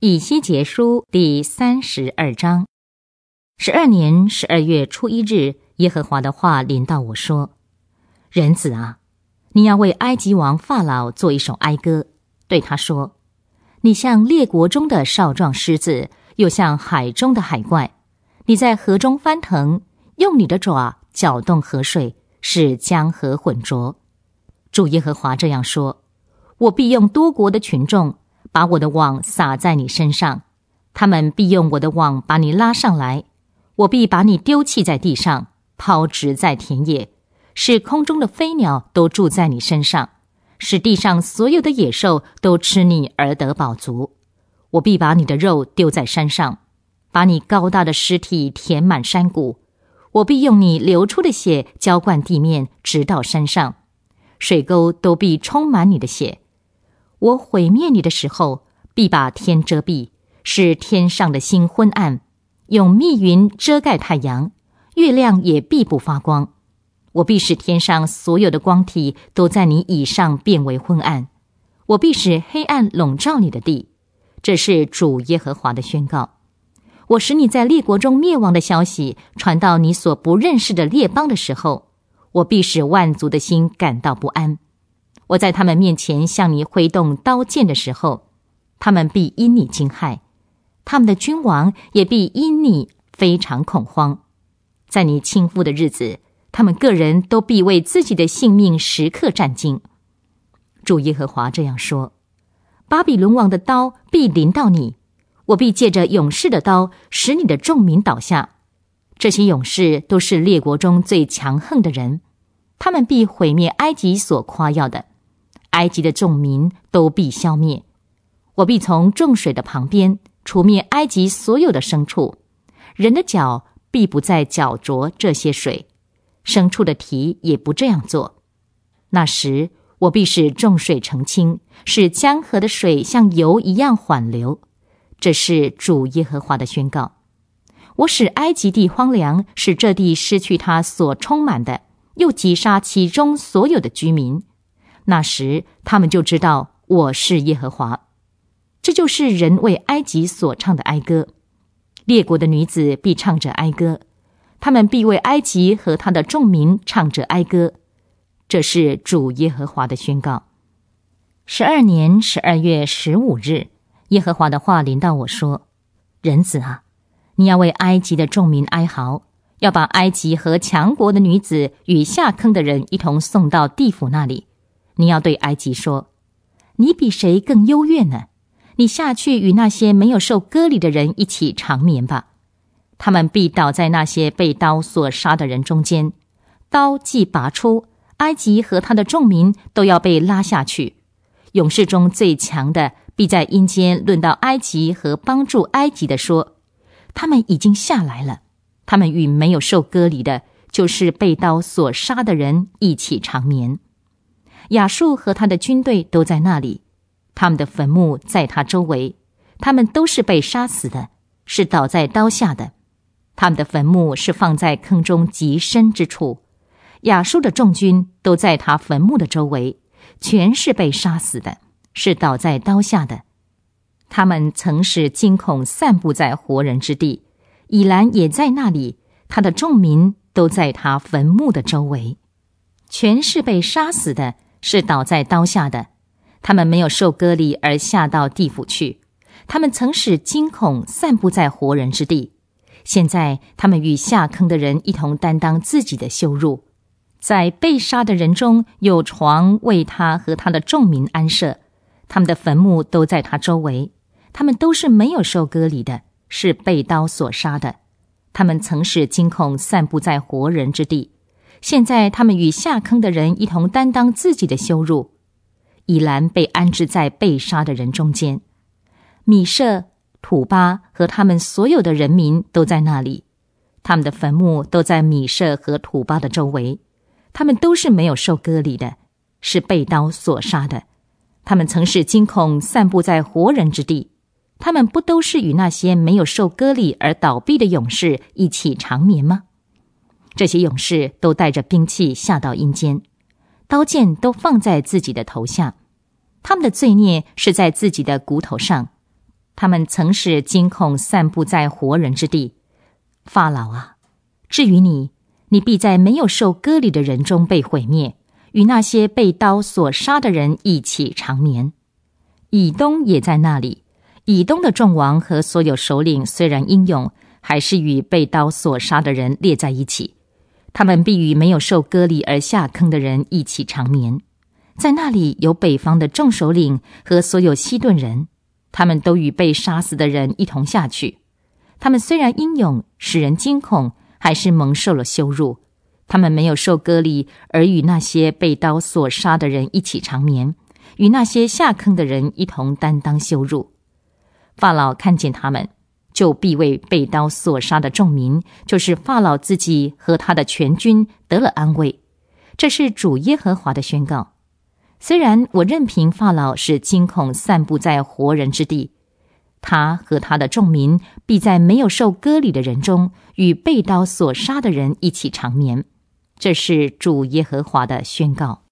以西结书第三十二章，十二年十二月初一日，耶和华的话临到我说：“人子啊，你要为埃及王法老做一首哀歌，对他说：‘你像列国中的少壮狮子，又像海中的海怪。你在河中翻腾，用你的爪搅动河水，使江河浑浊。’主耶和华这样说：‘我必用多国的群众。’”把我的网撒在你身上，他们必用我的网把你拉上来；我必把你丢弃在地上，抛掷在田野，使空中的飞鸟都住在你身上，使地上所有的野兽都吃你而得饱足。我必把你的肉丢在山上，把你高大的尸体填满山谷。我必用你流出的血浇灌地面，直到山上，水沟都必充满你的血。我毁灭你的时候，必把天遮蔽，使天上的星昏暗，用密云遮盖太阳，月亮也必不发光。我必使天上所有的光体都在你以上变为昏暗，我必使黑暗笼罩你的地。这是主耶和华的宣告。我使你在列国中灭亡的消息传到你所不认识的列邦的时候，我必使万族的心感到不安。我在他们面前向你挥动刀剑的时候，他们必因你惊骇，他们的君王也必因你非常恐慌。在你倾覆的日子，他们个人都必为自己的性命时刻战兢。主耶和华这样说：巴比伦王的刀必临到你，我必借着勇士的刀使你的众民倒下。这些勇士都是列国中最强横的人，他们必毁灭埃及所夸耀的。埃及的众民都必消灭，我必从众水的旁边除灭埃及所有的牲畜，人的脚必不再脚着这些水，牲畜的蹄也不这样做。那时，我必使众水澄清，使江河的水像油一样缓流。这是主耶和华的宣告。我使埃及地荒凉，使这地失去它所充满的，又击杀其中所有的居民。那时，他们就知道我是耶和华。这就是人为埃及所唱的哀歌。列国的女子必唱着哀歌，他们必为埃及和他的众民唱着哀歌。这是主耶和华的宣告。十二年十二月十五日，耶和华的话临到我说：“人子啊，你要为埃及的众民哀嚎，要把埃及和强国的女子与下坑的人一同送到地府那里。”你要对埃及说：“你比谁更优越呢？你下去与那些没有受割礼的人一起长眠吧。他们必倒在那些被刀所杀的人中间。刀既拔出，埃及和他的众民都要被拉下去。勇士中最强的必在阴间论到埃及和帮助埃及的说：他们已经下来了。他们与没有受割礼的，就是被刀所杀的人一起长眠。”亚述和他的军队都在那里，他们的坟墓在他周围，他们都是被杀死的，是倒在刀下的。他们的坟墓是放在坑中极深之处。亚述的众军都在他坟墓的周围，全是被杀死的，是倒在刀下的。他们曾是惊恐散布在活人之地。以兰也在那里，他的众民都在他坟墓的周围，全是被杀死的。是倒在刀下的，他们没有受割礼而下到地府去。他们曾使惊恐散布在活人之地，现在他们与下坑的人一同担当自己的羞辱。在被杀的人中有床为他和他的众民安设，他们的坟墓都在他周围。他们都是没有受割礼的，是被刀所杀的。他们曾使惊恐散布在活人之地。现在，他们与下坑的人一同担当自己的羞辱。以兰被安置在被杀的人中间。米舍、土巴和他们所有的人民都在那里。他们的坟墓都在米舍和土巴的周围。他们都是没有受割礼的，是被刀所杀的。他们曾是惊恐散布在活人之地。他们不都是与那些没有受割礼而倒毙的勇士一起长眠吗？这些勇士都带着兵器下到阴间，刀剑都放在自己的头下。他们的罪孽是在自己的骨头上。他们曾是惊恐散布在活人之地。法老啊，至于你，你必在没有受割礼的人中被毁灭，与那些被刀所杀的人一起长眠。以东也在那里。以东的众王和所有首领虽然英勇，还是与被刀所杀的人列在一起。他们必与没有受割礼而下坑的人一起长眠，在那里有北方的众首领和所有西顿人，他们都与被杀死的人一同下去。他们虽然英勇，使人惊恐，还是蒙受了羞辱。他们没有受割礼，而与那些被刀所杀的人一起长眠，与那些下坑的人一同担当羞辱。法老看见他们。就必为被刀所杀的众民，就是法老自己和他的全军得了安慰，这是主耶和华的宣告。虽然我任凭法老是惊恐散布在活人之地，他和他的众民必在没有受割礼的人中与被刀所杀的人一起长眠，这是主耶和华的宣告。